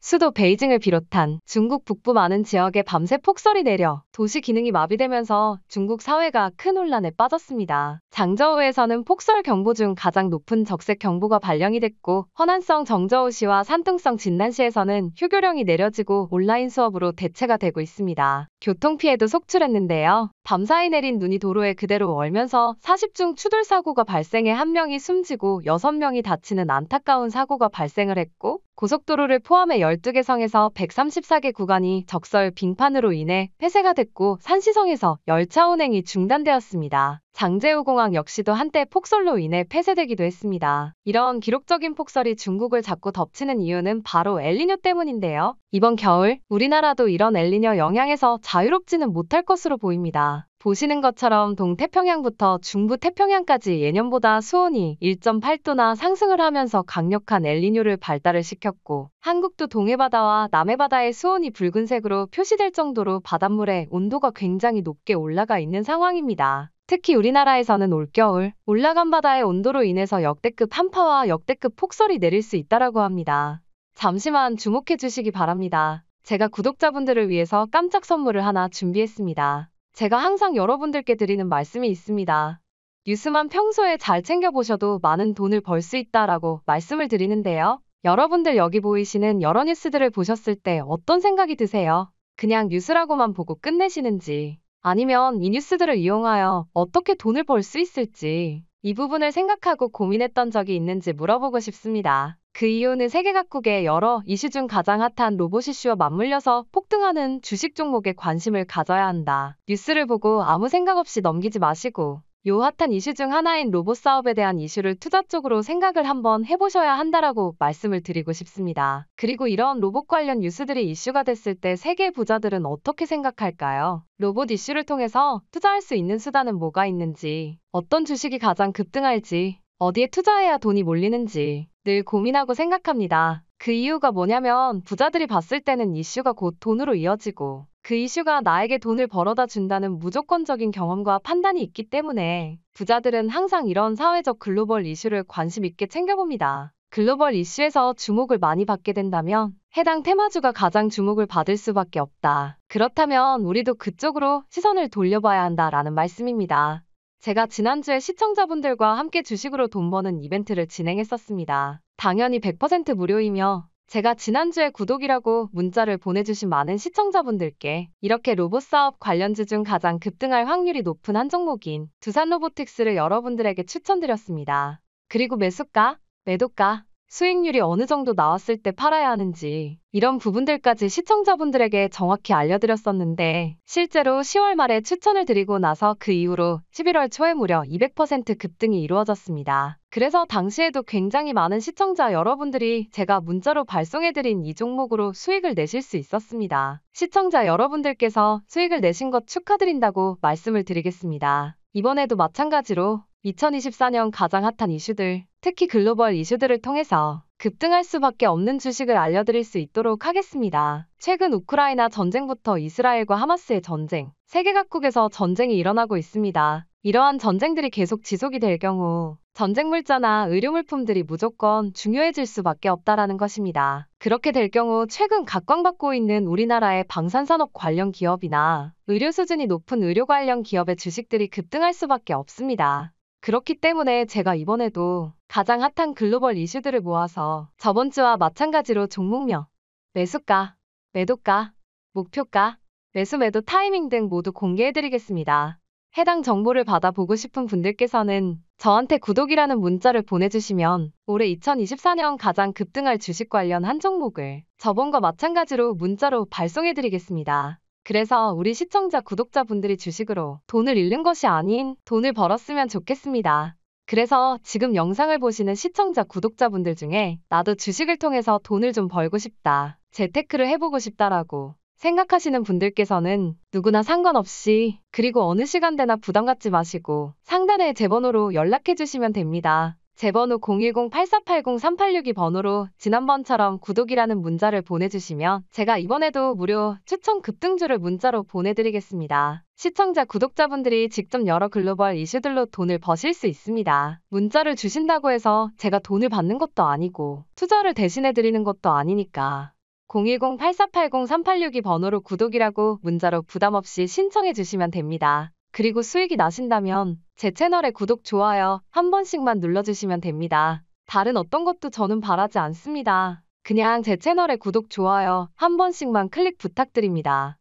수도 베이징을 비롯한 중국 북부 많은 지역에 밤새 폭설이 내려 도시 기능이 마비되면서 중국 사회가 큰 혼란에 빠졌습니다. 장저우에서는 폭설 경보 중 가장 높은 적색 경보가 발령이 됐고 허난성 정저우시와 산둥성 진난시에서는 휴교령이 내려지고 온라인 수업으로 대체가 되고 있습니다. 교통피해도 속출했는데요. 밤사이 내린 눈이 도로에 그대로 얼면서 40중 추돌 사고가 발생해 한 명이 숨지고 6명이 다치는 안타까운 사고가 발생을 했고 고속도로를 포함해 12개 성에서 134개 구간이 적설 빙판으로 인해 폐쇄가 됐고 산시성에서 열차 운행이 중단되었습니다. 장제우 공항 역시도 한때 폭설로 인해 폐쇄되기도 했습니다. 이런 기록적인 폭설이 중국을 자꾸 덮치는 이유는 바로 엘리뇨 때문인데요. 이번 겨울 우리나라도 이런 엘리뇨 영향에서 자유롭지는 못할 것으로 보입니다. 보시는 것처럼 동태평양부터 중부태평양까지 예년보다 수온이 1.8도나 상승을 하면서 강력한 엘리뇨를 발달을 시켰고 한국도 동해바다와 남해바다의 수온이 붉은색으로 표시될 정도로 바닷물의 온도가 굉장히 높게 올라가 있는 상황입니다. 특히 우리나라에서는 올겨울 올라간 바다의 온도로 인해서 역대급 한파와 역대급 폭설이 내릴 수 있다라고 합니다. 잠시만 주목해 주시기 바랍니다. 제가 구독자분들을 위해서 깜짝 선물을 하나 준비했습니다. 제가 항상 여러분들께 드리는 말씀이 있습니다. 뉴스만 평소에 잘 챙겨보셔도 많은 돈을 벌 수 있다라고 말씀을 드리는데요. 여러분들 여기 보이시는 여러 뉴스들을 보셨을 때 어떤 생각이 드세요? 그냥 뉴스라고만 보고 끝내시는지 아니면 이 뉴스들을 이용하여 어떻게 돈을 벌 수 있을지 이 부분을 생각하고 고민했던 적이 있는지 물어보고 싶습니다. 그 이유는 세계 각국의 여러 이슈 중 가장 핫한 로봇 이슈와 맞물려서 폭등하는 주식 종목에 관심을 가져야 한다. 뉴스를 보고 아무 생각 없이 넘기지 마시고 요 핫한 이슈 중 하나인 로봇 사업에 대한 이슈를 투자 쪽으로 생각을 한번 해보셔야 한다라고 말씀을 드리고 싶습니다. 그리고 이런 로봇 관련 뉴스들이 이슈가 됐을 때 세계 부자들은 어떻게 생각할까요? 로봇 이슈를 통해서 투자할 수 있는 수단은 뭐가 있는지, 어떤 주식이 가장 급등할지, 어디에 투자해야 돈이 몰리는지 늘 고민하고 생각합니다. 그 이유가 뭐냐면 부자들이 봤을 때는 이슈가 곧 돈으로 이어지고 그 이슈가 나에게 돈을 벌어다 준다는 무조건적인 경험과 판단이 있기 때문에 부자들은 항상 이런 사회적 글로벌 이슈를 관심 있게 챙겨봅니다. 글로벌 이슈에서 주목을 많이 받게 된다면 해당 테마주가 가장 주목을 받을 수밖에 없다. 그렇다면 우리도 그쪽으로 시선을 돌려봐야 한다라는 말씀입니다. 제가 지난주에 시청자분들과 함께 주식으로 돈 버는 이벤트를 진행했었습니다. 당연히 100% 무료이며 제가 지난주에 구독이라고 문자를 보내주신 많은 시청자분들께 이렇게 로봇 사업 관련주 중 가장 급등할 확률이 높은 한 종목인 두산 로보틱스를 여러분들에게 추천드렸습니다. 그리고 매수가, 매도가, 수익률이 어느 정도 나왔을 때 팔아야 하는지 이런 부분들까지 시청자분들에게 정확히 알려드렸었는데 실제로 10월 말에 추천을 드리고 나서 그 이후로 11월 초에 무려 200% 급등이 이루어졌습니다. 그래서 당시에도 굉장히 많은 시청자 여러분들이 제가 문자로 발송해드린 이 종목으로 수익을 내실 수 있었습니다. 시청자 여러분들께서 수익을 내신 것 축하드린다고 말씀을 드리겠습니다. 이번에도 마찬가지로 2024년 가장 핫한 이슈들, 특히 글로벌 이슈들을 통해서 급등할 수밖에 없는 주식을 알려드릴 수 있도록 하겠습니다. 최근 우크라이나 전쟁부터 이스라엘과 하마스의 전쟁, 세계 각국에서 전쟁이 일어나고 있습니다. 이러한 전쟁들이 계속 지속이 될 경우 전쟁물자나 의료물품들이 무조건 중요해질 수밖에 없다라는 것입니다. 그렇게 될 경우 최근 각광받고 있는 우리나라의 방산산업 관련 기업이나 의료 수준이 높은 의료 관련 기업의 주식들이 급등할 수밖에 없습니다. 그렇기 때문에 제가 이번에도 가장 핫한 글로벌 이슈들을 모아서 저번 주와 마찬가지로 종목명, 매수가, 매도가, 목표가, 매수 매도 타이밍 등 모두 공개해드리겠습니다. 해당 정보를 받아보고 싶은 분들께서는 저한테 구독이라는 문자를 보내주시면 올해 2024년 가장 급등할 주식 관련 한 종목을 저번과 마찬가지로 문자로 발송해드리겠습니다. 그래서 우리 시청자 구독자분들이 주식으로 돈을 잃는 것이 아닌 돈을 벌었으면 좋겠습니다. 그래서 지금 영상을 보시는 시청자 구독자분들 중에 나도 주식을 통해서 돈을 좀 벌고 싶다. 재테크를 해보고 싶다라고 생각하시는 분들께서는 누구나 상관없이 그리고 어느 시간대나 부담 갖지 마시고 상단의 제 번호로 연락해 주시면 됩니다. 제 번호 010-8480-3862 번호로 지난번처럼 구독이라는 문자를 보내주시면 제가 이번에도 무료 추천 급등주를 문자로 보내드리겠습니다. 시청자 구독자분들이 직접 여러 글로벌 이슈들로 돈을 버실 수 있습니다. 문자를 주신다고 해서 제가 돈을 받는 것도 아니고 투자를 대신해드리는 것도 아니니까 010-8480-3862 번호로 구독이라고 문자로 부담없이 신청해 주시면 됩니다. 그리고 수익이 나신다면 제 채널의 구독, 좋아요 한 번씩만 눌러주시면 됩니다. 다른 어떤 것도 저는 바라지 않습니다. 그냥 제 채널의 구독, 좋아요 한 번씩만 클릭 부탁드립니다.